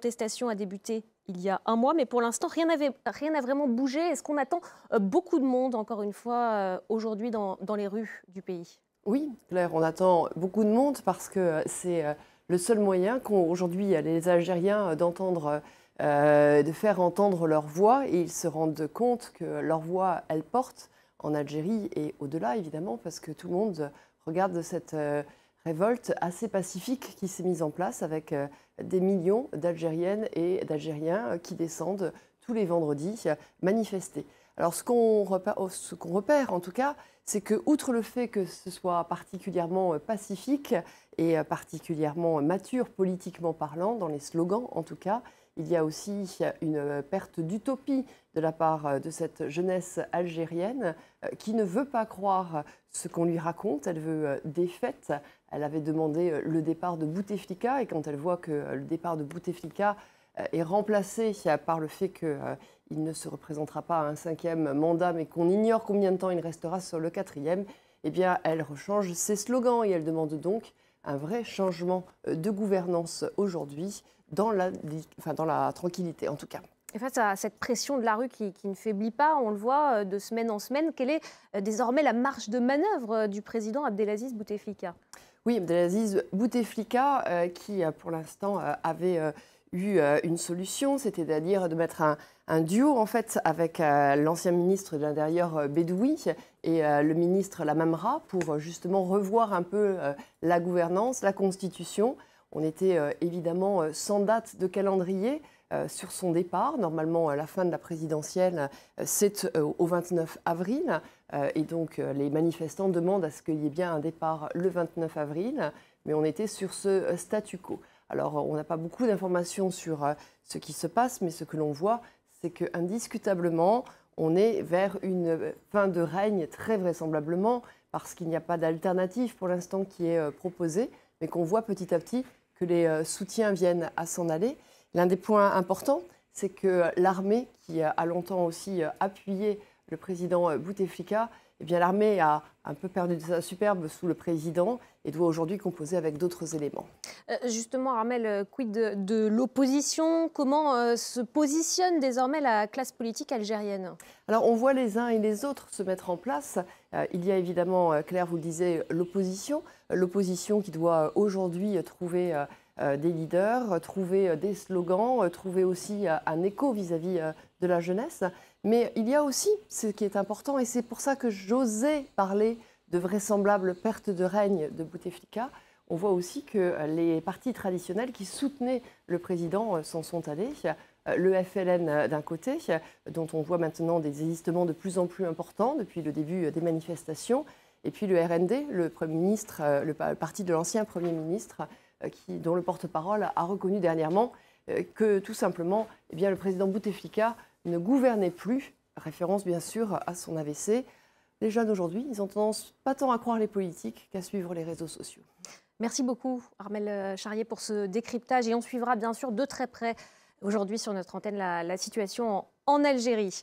contestation a débuté il y a un mois, mais pour l'instant, rien n'a vraiment bougé. Est-ce qu'on attend euh, beaucoup de monde, encore une fois, euh, aujourd'hui dans, dans, les rues du pays Oui, Claire, on attend beaucoup de monde parce que euh, c'est le seul moyen qu'ont aujourd'hui les Algériens d'entendre, de faire entendre leur voix, et ils se rendent compte que leur voix, elle porte en Algérie et au-delà, évidemment, parce que tout le monde regarde cette révolte assez pacifique qui s'est mise en place avec euh, des millions d'Algériennes et d'Algériens euh, qui descendent tous les vendredis euh, manifester. Alors ce qu'on repère, oh, repère en tout cas, c'est que outre le fait que ce soit particulièrement pacifique et particulièrement mature politiquement parlant, dans les slogans en tout cas, il y a aussi une euh, perte d'utopie de la part euh, de cette jeunesse algérienne euh, qui ne veut pas croire ce qu'on lui raconte, elle veut des fêtes. Elle avait demandé le départ de Bouteflika et quand elle voit que le départ de Bouteflika est remplacé par le fait qu'il ne se représentera pas à un cinquième mandat mais qu'on ignore combien de temps il restera sur le quatrième, eh bien elle rechange ses slogans et elle demande donc un vrai changement euh, de gouvernance aujourd'hui, dans la, dans la tranquillité en tout cas. Et face à cette pression de la rue qui, ne faiblit pas, on le voit euh, de semaine en semaine, quelle est euh, désormais la marge de manœuvre du président Abdelaziz Bouteflika Oui, Abdelaziz Bouteflika, qui pour l'instant avait eu euh, une solution, c'était à dire de mettre un, duo en fait avec euh, l'ancien ministre de l'Intérieur euh, Bédoui et le ministre Lamamra pour justement revoir un peu la gouvernance, la constitution. On était évidemment sans date de calendrier. sur son départ. Normalement, la fin de la présidentielle, c'est au 29 avril. et donc, les manifestants demandent à ce qu'il y ait bien un départ le 29 avril. Mais on était sur ce statu quo. Alors, on n'a pas beaucoup d'informations sur euh, ce qui se passe, mais ce que l'on voit, c'est qu'indiscutablement, on est vers une euh, fin de règne très vraisemblablement, parce qu'il n'y a pas d'alternative pour l'instant qui est euh, proposée, mais qu'on voit petit à petit que les soutiens viennent à s'en aller. L'un des points importants, c'est que l'armée, qui a longtemps aussi appuyé le président Bouteflika, eh bien l'armée a un peu perdu de sa superbe sous le président et doit aujourd'hui composer avec d'autres éléments. Euh, justement, Armel, euh, quid de, l'opposition Comment euh, se positionne désormais la classe politique algérienne Alors, on voit les uns et les autres se mettre en place. il y a évidemment, Claire vous le disiez, l'opposition. L'opposition qui doit aujourd'hui trouver des leaders, trouver des slogans, trouver aussi un écho vis-à-vis -vis de la jeunesse. Mais il y a aussi, ce qui est important, et c'est pour ça que je j'osais parler de vraisemblable perte de règne de Bouteflika, on voit aussi que euh, les partis traditionnels qui soutenaient le président euh, s'en sont allés. Euh, le FLN d'un côté, dont on voit maintenant des existements de plus en plus importants depuis le début des manifestations, et puis le RND, le, Premier ministre, le parti de l'ancien Premier ministre, qui, dont le porte-parole a reconnu dernièrement que tout simplement eh bien, le président Bouteflika ne gouvernait plus, référence bien sûr à son AVC, les jeunes aujourd'hui, ils ont tendance pas tant à croire les politiques qu'à suivre les réseaux sociaux. Merci beaucoup Armel euh, Charrier pour ce décryptage et on suivra bien sûr de très près aujourd'hui sur notre antenne la, situation en Algérie.